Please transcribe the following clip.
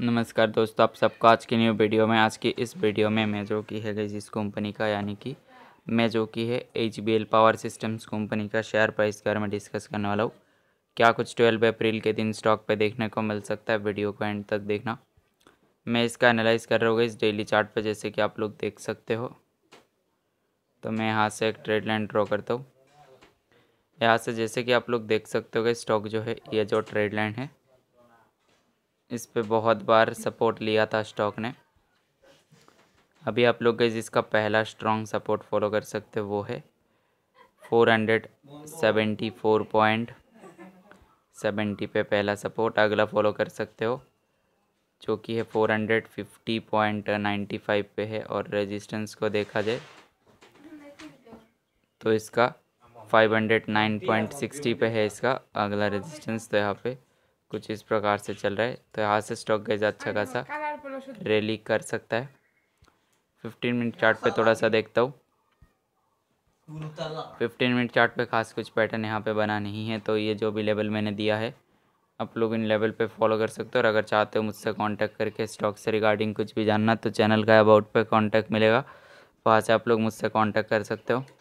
नमस्कार दोस्तों आप सबका आज की न्यू वीडियो में आज की इस वीडियो में मैं जो की है गई जिस कंपनी का यानी कि मैं जो की है एच पावर सिस्टम्स कंपनी का शेयर प्राइस के बारे में डिस्कस करने वाला हूँ क्या कुछ ट्वेल्व अप्रैल के दिन स्टॉक पे देखने को मिल सकता है वीडियो को एंड तक देखना मैं इसका एनालाइज कर रहा हूँ इस डेली चार्ट पर जैसे कि आप लोग देख सकते हो तो मैं यहाँ से एक ट्रेड लाइन ड्रॉ करता हूँ यहाँ से जैसे कि आप लोग देख सकते हो स्टॉक जो है ये जो ट्रेड लाइन है इस पर बहुत बार सपोर्ट लिया था स्टॉक ने अभी आप लोग गए जिसका पहला स्ट्रॉन्ग सपोर्ट फॉलो कर सकते हो वो है four hundred seventy four point seventy पे पहला सपोर्ट अगला फॉलो कर सकते हो जो कि है four hundred fifty point ninety five पे है और रेजिस्टेंस को देखा जाए तो इसका five hundred nine point sixty पे है इसका अगला रेजिस्टेंस तो यहाँ पे कुछ इस प्रकार से चल रहा है तो यहाँ से स्टॉक गैज अच्छा खासा रैली तो। कर सकता है फिफ्टीन मिनट चार्ट पे हाँ, थोड़ा सा देखता हूँ फिफ्टीन मिनट चार्ट पे खास कुछ पैटर्न यहाँ पे बना नहीं है तो ये जो भी लेवल मैंने दिया है आप लोग इन लेवल पे फॉलो कर सकते हो और अगर चाहते हो मुझसे कांटेक्ट करके स्टॉक से रिगार्डिंग कुछ भी जानना तो चैनल का अबाउट पे कांटेक्ट मिलेगा वहाँ तो से आप लोग मुझसे कांटेक्ट कर सकते हो